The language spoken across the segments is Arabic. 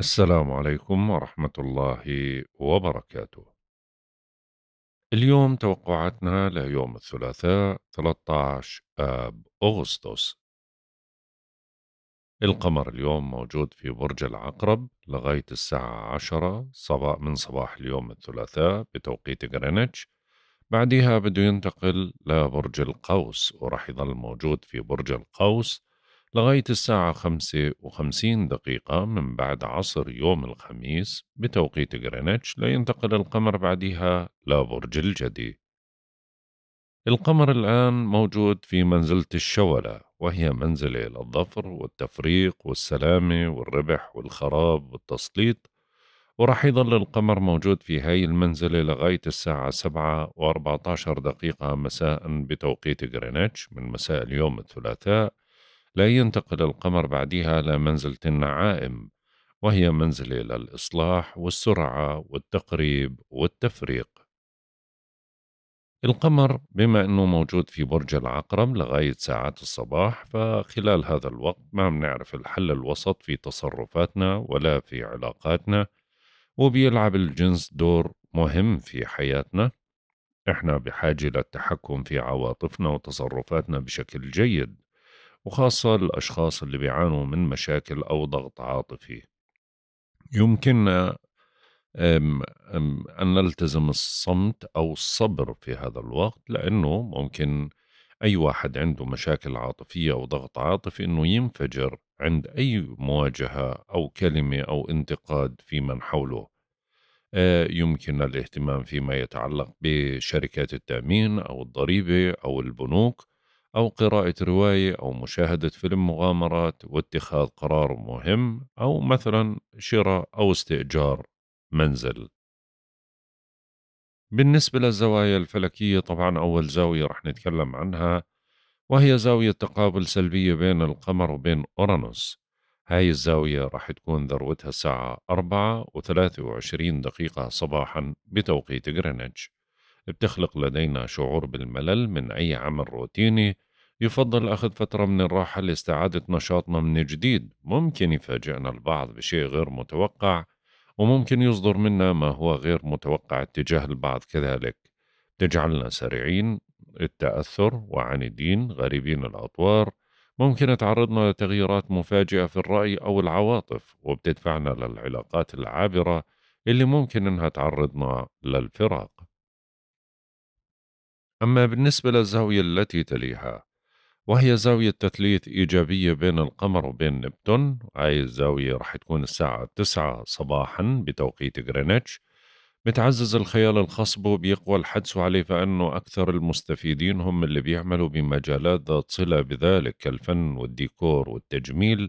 السلام عليكم ورحمة الله وبركاته. اليوم توقعاتنا ليوم الثلاثاء 13 آب أغسطس. القمر اليوم موجود في برج العقرب لغاية الساعة 10 صباح من صباح اليوم الثلاثاء بتوقيت غرينتش. بعدها بده ينتقل لبرج القوس وراح يظل موجود في برج القوس لغاية الساعة 55 دقيقة من بعد عصر يوم الخميس بتوقيت غرينتش لينتقل القمر بعدها لبرج الجدي القمر الآن موجود في منزلة الشولة وهي منزلة للظفر والتفريق والسلامة والربح والخراب والتسليط ورح يظل القمر موجود في هاي المنزلة لغاية الساعة سبعة و14 دقيقة مساء بتوقيت غرينتش من مساء اليوم الثلاثاء لا ينتقل القمر بعدها لمنزلة النعائم وهي منزلة للإصلاح والسرعة والتقريب والتفريق القمر بما أنه موجود في برج العقرب لغاية ساعات الصباح فخلال هذا الوقت ما بنعرف الحل الوسط في تصرفاتنا ولا في علاقاتنا وبيلعب الجنس دور مهم في حياتنا احنا بحاجة للتحكم في عواطفنا وتصرفاتنا بشكل جيد وخاصة الأشخاص اللي بيعانوا من مشاكل أو ضغط عاطفي يمكننا أن نلتزم الصمت أو الصبر في هذا الوقت لأنه ممكن أي واحد عنده مشاكل عاطفية أو ضغط عاطفي أنه ينفجر عند أي مواجهة أو كلمة أو انتقاد في من حوله آه، يمكن الاهتمام فيما يتعلق بشركات التأمين أو الضريبة أو البنوك أو قراءة رواية أو مشاهدة فيلم مغامرات واتخاذ قرار مهم أو مثلا شراء أو استئجار منزل بالنسبة للزوايا الفلكية طبعا أول زاوية رح نتكلم عنها وهي زاوية تقابل سلبية بين القمر وبين أورانوس هاي الزاوية رح تكون ذروتها الساعة 4 و23 دقيقة صباحا بتوقيت غرينتش بتخلق لدينا شعور بالملل من أي عمل روتيني يفضل أخذ فترة من الراحة لاستعادة نشاطنا من جديد ممكن يفاجئنا البعض بشيء غير متوقع وممكن يصدر منا ما هو غير متوقع اتجاه البعض كذلك تجعلنا سريعين التأثر وعنيدين غريبين الأطوار ممكن تعرضنا لتغييرات مفاجئة في الرأي أو العواطف وبتدفعنا للعلاقات العابرة اللي ممكن إنها تعرضنا للفراق أما بالنسبة للزاوية التي تليها وهي زاوية تثليث إيجابية بين القمر وبين نبتون هاي الزاوية رح تكون الساعة 9 صباحا بتوقيت غرينتش بتعزز الخيال الخصب وبيقوى الحدس عليه فإنه أكثر المستفيدين هم اللي بيعملوا بمجالات ذات صلة بذلك كالفن والديكور والتجميل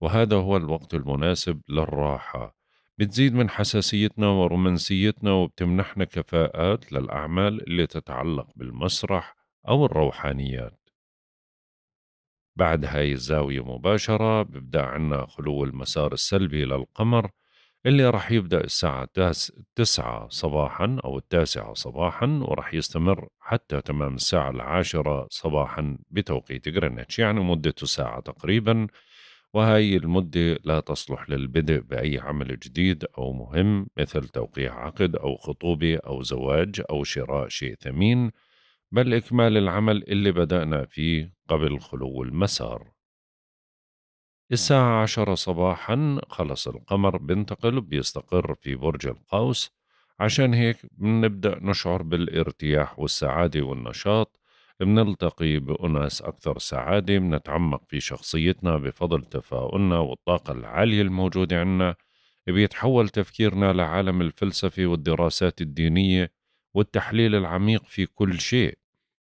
وهذا هو الوقت المناسب للراحة بتزيد من حساسيتنا ورومانسيتنا وبتمنحنا كفاءات للأعمال اللي تتعلق بالمسرح أو الروحانيات بعد هاي الزاوية مباشرة بيبدأ عنا خلو المسار السلبي للقمر اللي راح يبدأ الساعة تسعة صباحا أو التاسعة صباحا وراح يستمر حتى تمام الساعة العاشرة صباحا بتوقيت غرينتش يعني مدته ساعة تقريبا وهي المدة لا تصلح للبدء بأي عمل جديد أو مهم مثل توقيع عقد أو خطوبة أو زواج أو شراء شيء ثمين بل إكمال العمل اللي بدأنا فيه قبل خلو المسار نعم. الساعة عشرة صباحا خلص القمر بنتقل بيستقر في برج القوس عشان هيك بنبدأ نشعر بالارتياح والسعادة والنشاط بنلتقي بأناس أكثر سعادة بنتعمق في شخصيتنا بفضل تفاؤلنا والطاقة العالية الموجودة عنا بيتحول تفكيرنا لعالم الفلسفة والدراسات الدينية والتحليل العميق في كل شيء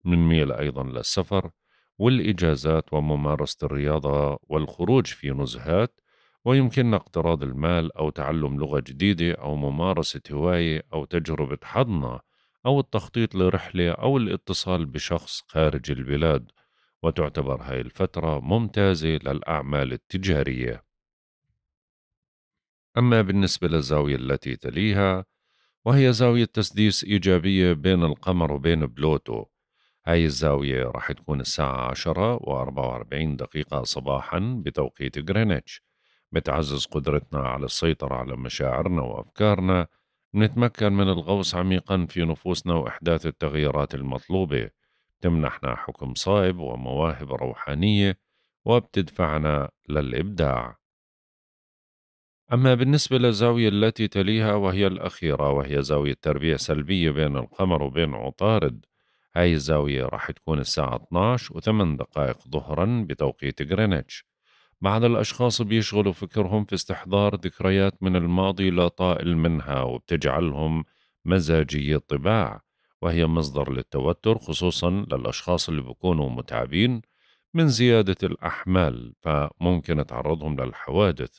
من ميل أيضا للسفر والإجازات وممارسة الرياضة والخروج في نزهات ويمكننا اقتراض المال أو تعلم لغة جديدة أو ممارسة هواية أو تجربة حضنة أو التخطيط لرحلة أو الاتصال بشخص خارج البلاد وتعتبر هاي الفترة ممتازة للأعمال التجارية أما بالنسبة للزاوية التي تليها وهي زاوية تسديس إيجابية بين القمر وبين بلوتو هاي الزاوية راح تكون الساعة عشرة وأربعة وأربعين دقيقة صباحا بتوقيت غرينتش بتعزز قدرتنا على السيطرة على مشاعرنا وأفكارنا نتمكن من الغوص عميقا في نفوسنا وإحداث التغييرات المطلوبة تمنحنا حكم صائب ومواهب روحانية وبتدفعنا للإبداع أما بالنسبة للزاوية التي تليها وهي الأخيرة وهي زاوية تربيع سلبية بين القمر وبين عطارد هاي الزاوية راح تكون الساعة 12 و8 دقائق ظهرا بتوقيت غرينتش بعض الأشخاص بيشغلوا فكرهم في استحضار ذكريات من الماضي لا طائل منها وبتجعلهم مزاجي الطباع وهي مصدر للتوتر خصوصا للأشخاص اللي بيكونوا متعبين من زيادة الأحمال فممكن تعرضهم للحوادث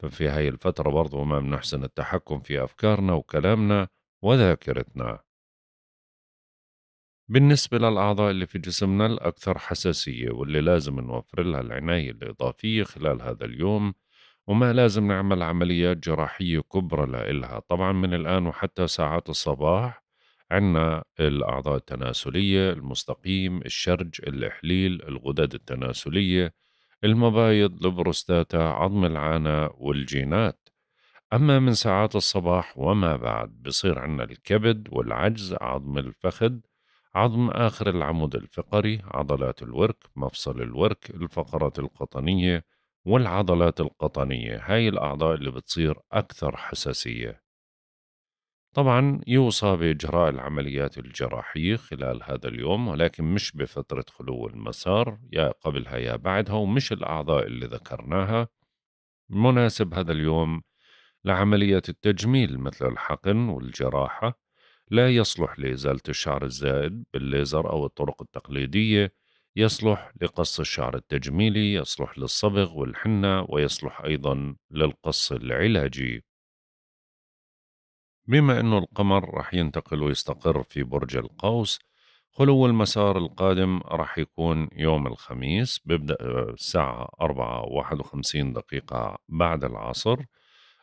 ففي هاي الفترة برضو ما بنحسن التحكم في أفكارنا وكلامنا وذاكرتنا بالنسبة للأعضاء اللي في جسمنا الأكثر حساسية واللي لازم نوفر لها العناية الإضافية خلال هذا اليوم وما لازم نعمل عمليات جراحية كبرى لإلها طبعا من الآن وحتى ساعات الصباح عنا الأعضاء التناسلية المستقيم الشرج الإحليل الغدد التناسلية المبايض البروستاتا عظم العانة والجينات أما من ساعات الصباح وما بعد بصير عنا الكبد والعجز عظم الفخذ عظم آخر العمود الفقري عضلات الورك مفصل الورك الفقرات القطنية والعضلات القطنية هاي الأعضاء اللي بتصير أكثر حساسية طبعا يوصى بإجراء العمليات الجراحية خلال هذا اليوم ولكن مش بفترة خلو المسار يا قبلها يا بعدها ومش الأعضاء اللي ذكرناها مناسب هذا اليوم لعملية التجميل مثل الحقن والجراحة لا يصلح لإزالة الشعر الزائد بالليزر أو الطرق التقليدية يصلح لقص الشعر التجميلي يصلح للصبغ والحنة ويصلح أيضا للقص العلاجي بما أن القمر راح ينتقل ويستقر في برج القوس خلو المسار القادم راح يكون يوم الخميس بيبدأ الساعة أربعة واحد وخمسين دقيقة بعد العصر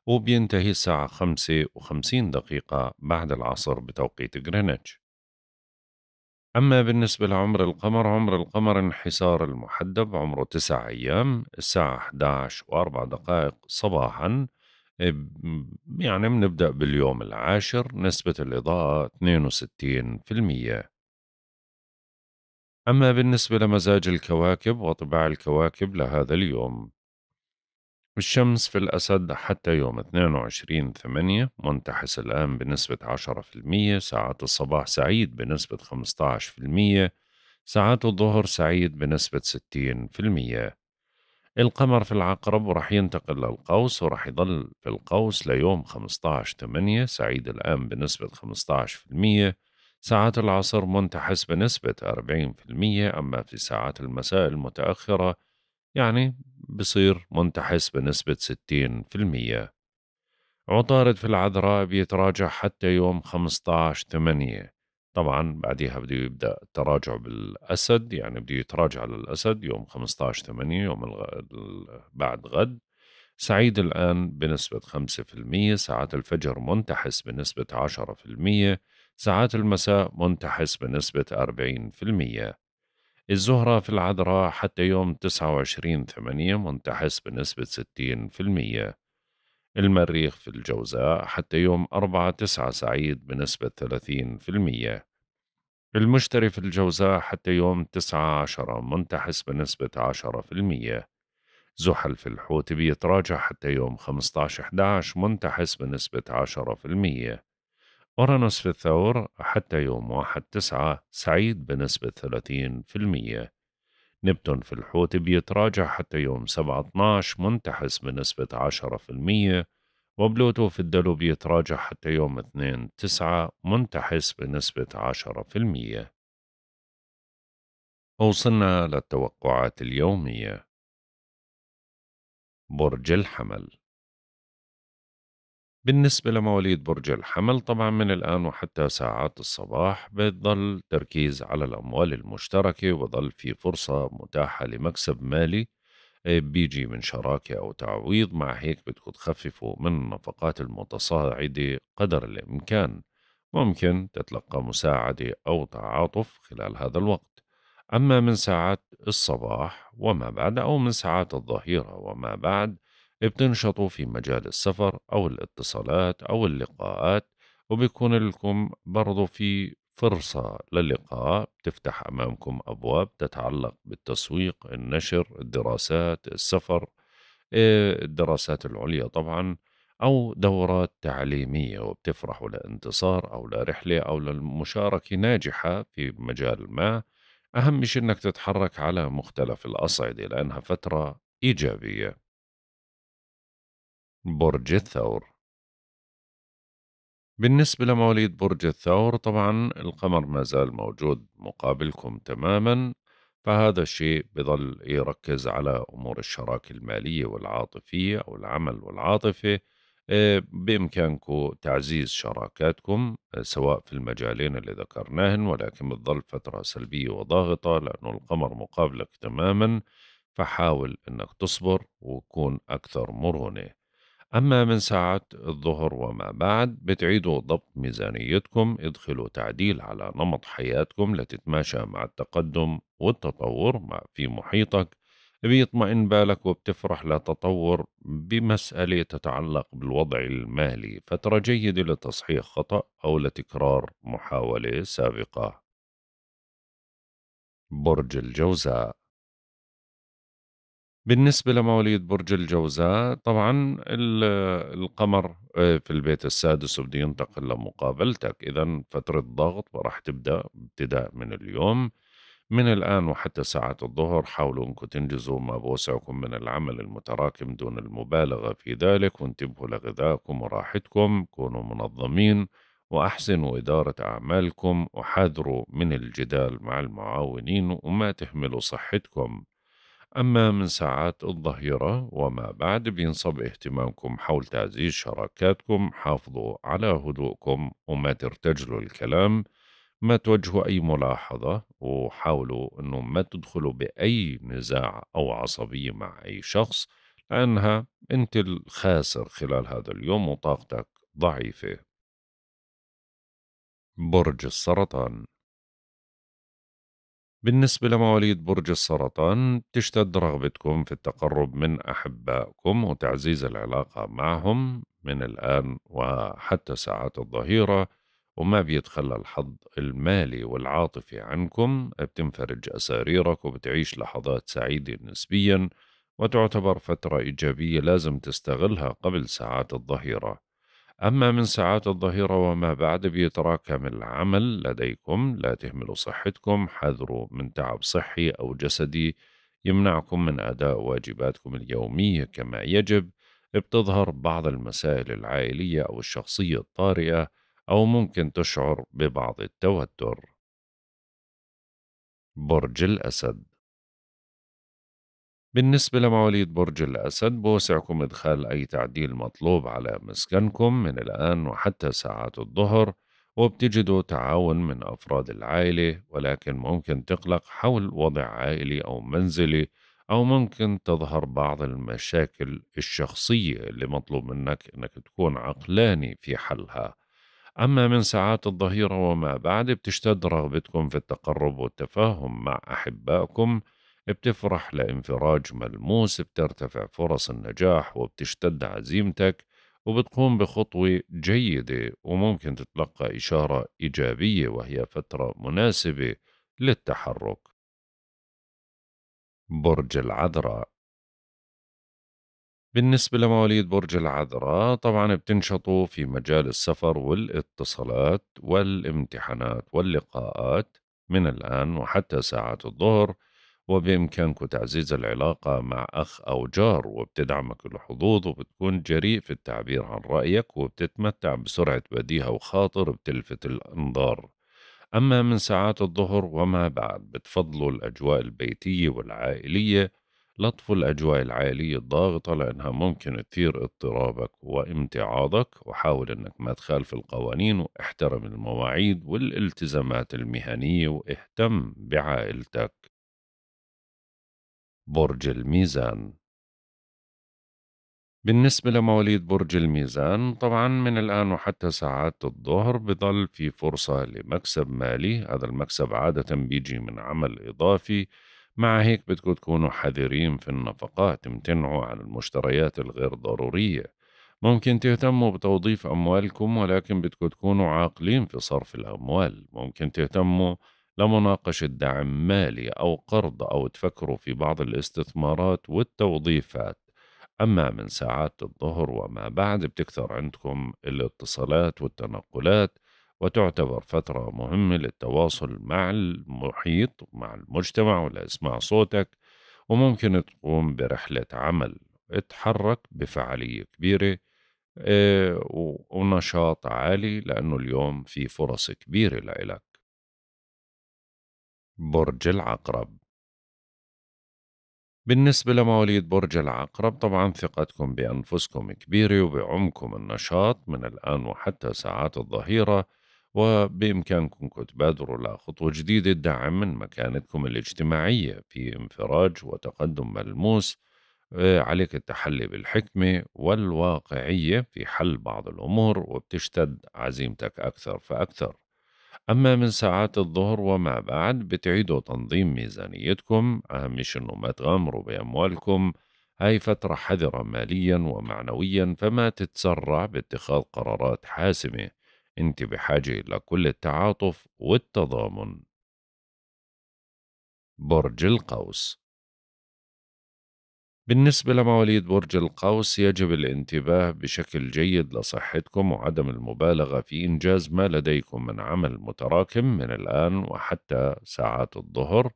وبينتهي الساعة خمسة وخمسين دقيقة بعد العصر بتوقيت غرينتش أما بالنسبة لعمر القمر عمر القمر انحسار المحدب عمره تسع أيام الساعة 11 وأربع دقائق صباحاً إيه، يعني بنبدأ باليوم العاشر نسبة الإضاءة 62% أما بالنسبة لمزاج الكواكب وطباع الكواكب لهذا اليوم الشمس في الأسد حتى يوم 22 ثمانية منتحس الآن بنسبة 10% ساعات الصباح سعيد بنسبة 15% ساعات الظهر سعيد بنسبة 60% القمر في العقرب وراح ينتقل للقوس وراح يضل في القوس ليوم 15 8 سعيد الآن بنسبة 15% ساعات العصر منتحس بنسبة 40% أما في ساعات المساء المتأخرة يعني بصير منتحس بنسبة 60% عطارد في العذراء بيتراجع حتى يوم 15 8 طبعا بعدها بده يبدا التراجع بالاسد يعني بده يتراجع للاسد يوم 15 8 يوم الغ... بعد غد سعيد الآن بنسبة 5% ساعات الفجر منتحس بنسبة 10% ساعات المساء منتحس بنسبة 40% الزهرة في العذراء حتى يوم 29 8 منتحس بنسبة 60% المريخ في الجوزاء حتى يوم 4 9 سعيد بنسبة 30% المشتري في الجوزاء حتى يوم تسعة عشرة منتحس بنسبة عشرة في المية زحل في الحوت بيتراجع حتى يوم 15/11 منتحس بنسبة 10% أورانوس في الثور حتى يوم 1/9 سعيد بنسبة 30% نبتون في الحوت بيتراجع حتى يوم سبعة 12 منتحس بنسبة المية وبلوتو في الدلو بيتراجع حتى يوم 2 9 منتحس بنسبة 10% وصلنا للتوقعات اليومية برج الحمل بالنسبة لمواليد برج الحمل طبعا من الآن وحتى ساعات الصباح بيظل تركيز على الأموال المشتركة وظل في فرصة متاحة لمكسب مالي بيجي من شراكة أو تعويض مع هيك بدكم تخففوا من النفقات المتصاعدة قدر الإمكان ممكن تتلقى مساعدة أو تعاطف خلال هذا الوقت أما من ساعات الصباح وما بعد أو من ساعات الظهيرة وما بعد بتنشطوا في مجال السفر أو الاتصالات أو اللقاءات وبيكون لكم برضو في فرصة للقاء تفتح أمامكم أبواب تتعلق بالتسويق النشر الدراسات السفر آه، الدراسات العليا طبعا أو دورات تعليمية وبتفرحوا لانتصار أو لرحلة أو للمشاركة ناجحة في مجال ما أهم شيء أنك تتحرك على مختلف الأصعدة لأنها فترة إيجابية برج الثور بالنسبة لمواليد برج الثور طبعا القمر ما زال موجود مقابلكم تماما فهذا الشيء بضل يركز على أمور الشراكة المالية والعاطفية أو العمل والعاطفة آه، بإمكانكم تعزيز شراكاتكم آه، سواء في المجالين اللي ذكرناهن ولكن بتظل فترة سلبية وضاغطة لأنه القمر مقابلك تماما فحاول أنك تصبر وكون أكثر مرونة أما من ساعة الظهر وما بعد بتعيدوا ضبط ميزانيتكم ادخلوا تعديل على نمط حياتكم لتتماشى مع التقدم والتطور مع في محيطك بيطمئن بالك وبتفرح لتطور بمسألة تتعلق بالوضع المالي فترة جيدة لتصحيح خطأ أو لتكرار محاولة سابقة برج الجوزاء بالنسبة لمواليد برج الجوزاء طبعا القمر آه، في البيت السادس وبده ينتقل لمقابلتك إذا فترة ضغط راح تبدأ ابتداء من اليوم من الآن وحتى ساعة الظهر حاولوا أنكم تنجزوا ما بوسعكم من العمل المتراكم دون المبالغة في ذلك وانتبهوا لغذائكم وراحتكم كونوا منظمين وأحسنوا إدارة أعمالكم وحاذروا من الجدال مع المعاونين وما تهملوا صحتكم أما من ساعات الظهيرة وما بعد بينصب اهتمامكم حول تعزيز شراكاتكم حافظوا على هدوءكم وما ترتجلوا الكلام ما توجهوا أي ملاحظة وحاولوا أنه ما تدخلوا بأي نزاع أو عصبية مع أي شخص لأنها أنت الخاسر خلال هذا اليوم وطاقتك ضعيفة برج السرطان بالنسبة لمواليد برج السرطان تشتد رغبتكم في التقرب من أحبائكم وتعزيز العلاقة معهم من الآن وحتى ساعات الظهيرة وما بيتخلى الحظ المالي والعاطفي عنكم بتنفرج أساريرك وبتعيش لحظات سعيدة نسبيا وتعتبر فترة إيجابية لازم تستغلها قبل ساعات الظهيرة أما من ساعات الظهيرة وما بعد بيتراكم العمل لديكم لا تهملوا صحتكم حذروا من تعب صحي أو جسدي يمنعكم من أداء واجباتكم اليومية كما يجب بتظهر بعض المسائل العائلية أو الشخصية الطارئة أو ممكن تشعر ببعض التوتر برج الأسد بالنسبة لمواليد برج الأسد بوسعكم إدخال أي تعديل مطلوب على مسكنكم من الآن وحتى ساعات الظهر وبتجدوا تعاون من أفراد العائلة ولكن ممكن تقلق حول وضع عائلي أو منزلي أو ممكن تظهر بعض المشاكل الشخصية اللي مطلوب منك أنك تكون عقلاني في حلها أما من ساعات الظهيرة وما بعد بتشتد رغبتكم في التقرب والتفاهم مع أحبائكم بتفرح لانفراج ملموس بترتفع فرص النجاح وبتشتد عزيمتك وبتقوم بخطوة جيدة وممكن تتلقى إشارة إيجابية وهي فترة مناسبة للتحرك برج العذراء بالنسبة لمواليد برج العذراء طبعا بتنشطوا في مجال السفر والاتصالات والامتحانات واللقاءات من الآن وحتى ساعات الظهر وبإمكانك تعزيز العلاقة مع أخ أو جار وبتدعمك الحظوظ وبتكون جريء في التعبير عن رأيك وبتتمتع بسرعة بديهة وخاطر بتلفت الأنظار أما من ساعات الظهر وما بعد بتفضلوا الأجواء البيتية والعائلية لطفوا الأجواء العائلية الضاغطة لأنها ممكن تثير اضطرابك وامتعاضك وحاول أنك ما تخالف القوانين واحترم المواعيد والالتزامات المهنية واهتم بعائلتك برج الميزان بالنسبة لمواليد برج الميزان طبعا من الآن وحتى ساعات الظهر بضل في فرصة لمكسب مالي هذا المكسب عادة بيجي من عمل إضافي مع هيك بدكم تكونوا حذرين في النفقات امتنعوا عن المشتريات الغير ضرورية ممكن تهتموا بتوظيف أموالكم ولكن بدكم تكونوا عاقلين في صرف الأموال ممكن تهتموا لمناقشة دعم مالي أو قرض أو تفكروا في بعض الاستثمارات والتوظيفات أما من ساعات الظهر وما بعد بتكثر عندكم الاتصالات والتنقلات وتعتبر فترة مهمة للتواصل مع المحيط مع المجتمع ولإسماع صوتك وممكن تقوم برحلة عمل اتحرك بفعالية كبيرة آه، ونشاط عالي لأنه اليوم في فرص كبيرة لإلك برج العقرب بالنسبة لمواليد برج العقرب طبعا ثقتكم بأنفسكم كبيرة وبعمكم النشاط من الآن وحتى ساعات الظهيرة وبإمكانكم تبادروا لخطوة جديدة الدعم من مكانتكم الاجتماعية في انفراج وتقدم ملموس آه، عليك التحلي بالحكمة والواقعية في حل بعض الأمور وبتشتد عزيمتك أكثر فأكثر أما من ساعات الظهر وما بعد بتعيدوا تنظيم ميزانيتكم أهم شي إنه ما تغامروا بأموالكم هاي فترة حذرة ماليا ومعنويا فما تتسرع باتخاذ قرارات حاسمة أنت بحاجة لكل التعاطف والتضامن برج القوس بالنسبة لمواليد برج القوس يجب الانتباه بشكل جيد لصحتكم وعدم المبالغة في إنجاز ما لديكم من عمل متراكم من الآن وحتى ساعات الظهر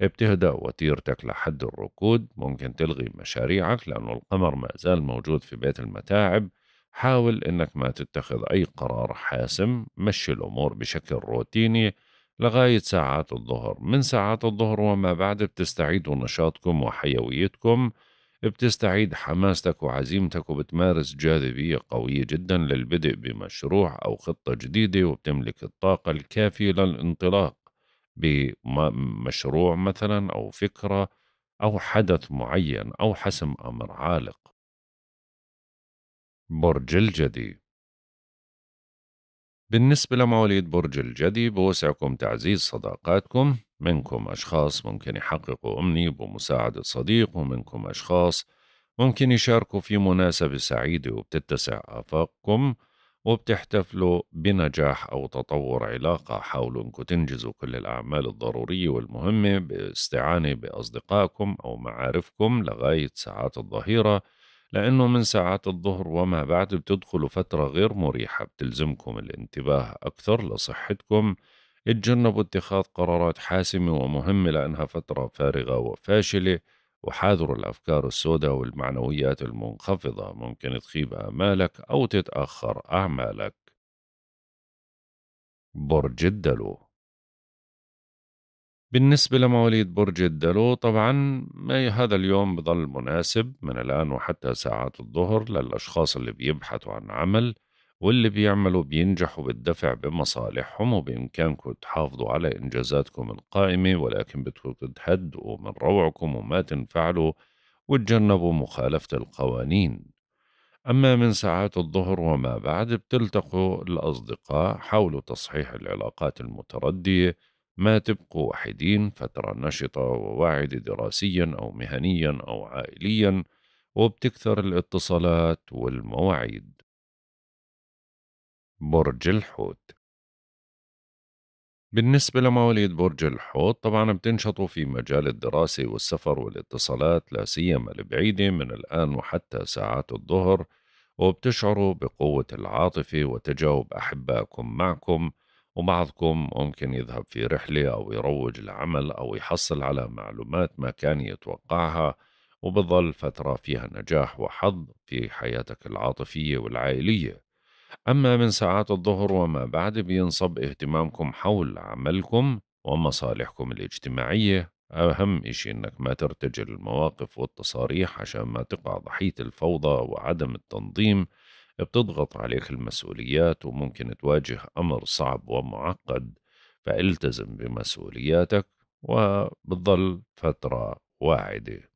ابتهدأ وتيرتك لحد الركود ممكن تلغي مشاريعك لأن القمر ما زال موجود في بيت المتاعب حاول أنك ما تتخذ أي قرار حاسم مشي الأمور بشكل روتيني لغاية ساعات الظهر من ساعات الظهر وما بعد بتستعيدوا نشاطكم وحيويتكم بتستعيد حماستك وعزيمتك وبتمارس جاذبية قوية جدا للبدء بمشروع أو خطة جديدة وبتملك الطاقة الكافية للانطلاق بمشروع مثلا أو فكرة أو حدث معين أو حسم أمر عالق برج الجدي بالنسبة لمواليد برج الجدي بوسعكم تعزيز صداقاتكم منكم أشخاص ممكن يحققوا أمني بمساعدة صديق ومنكم أشخاص ممكن يشاركوا في مناسبة سعيدة وبتتسع آفاقكم وبتحتفلوا بنجاح أو تطور علاقة حاولوا أنكم تنجزوا كل الأعمال الضرورية والمهمة باستعانة بأصدقائكم أو معارفكم لغاية ساعات الظهيرة لأنه من ساعات الظهر وما بعد بتدخلوا فترة غير مريحة بتلزمكم الانتباه أكثر لصحتكم اتجنبوا اتخاذ قرارات حاسمة ومهمة لأنها فترة فارغة وفاشلة وحاذروا الأفكار السوداء والمعنويات المنخفضة ممكن تخيب آمالك أو تتأخر أعمالك برج الدلو بالنسبة لمواليد برج الدلو طبعا ما هذا اليوم بظل مناسب من الآن وحتى ساعات الظهر للأشخاص اللي بيبحثوا عن عمل واللي بيعملوا بينجحوا بالدفع بمصالحهم وبإمكانكم تحافظوا على إنجازاتكم القائمة ولكن بدكم تهدئوا من روعكم وما تنفعلوا وتجنبوا مخالفة القوانين أما من ساعات الظهر وما بعد بتلتقوا الأصدقاء حاولوا تصحيح العلاقات المتردية ما تبقوا وحيدين فترة نشطة وواعدة دراسيا أو مهنيا أو عائليا وبتكثر الاتصالات والمواعيد برج الحوت بالنسبة لمواليد برج الحوت طبعا بتنشطوا في مجال الدراسة والسفر والاتصالات لا سيما البعيدة من الآن وحتى ساعات الظهر وبتشعروا بقوة العاطفة وتجاوب أحبائكم معكم وبعضكم ممكن يذهب في رحلة أو يروج لعمل أو يحصل على معلومات ما كان يتوقعها وبظل فترة فيها نجاح وحظ في حياتك العاطفية والعائلية أما من ساعات الظهر وما بعد بينصب اهتمامكم حول عملكم ومصالحكم الاجتماعية أهم إشي إنك ما ترتجل المواقف والتصاريح عشان ما تقع ضحية الفوضى وعدم التنظيم بتضغط عليك المسؤوليات وممكن تواجه أمر صعب ومعقد فالتزم بمسؤولياتك وبتضل فترة واعدة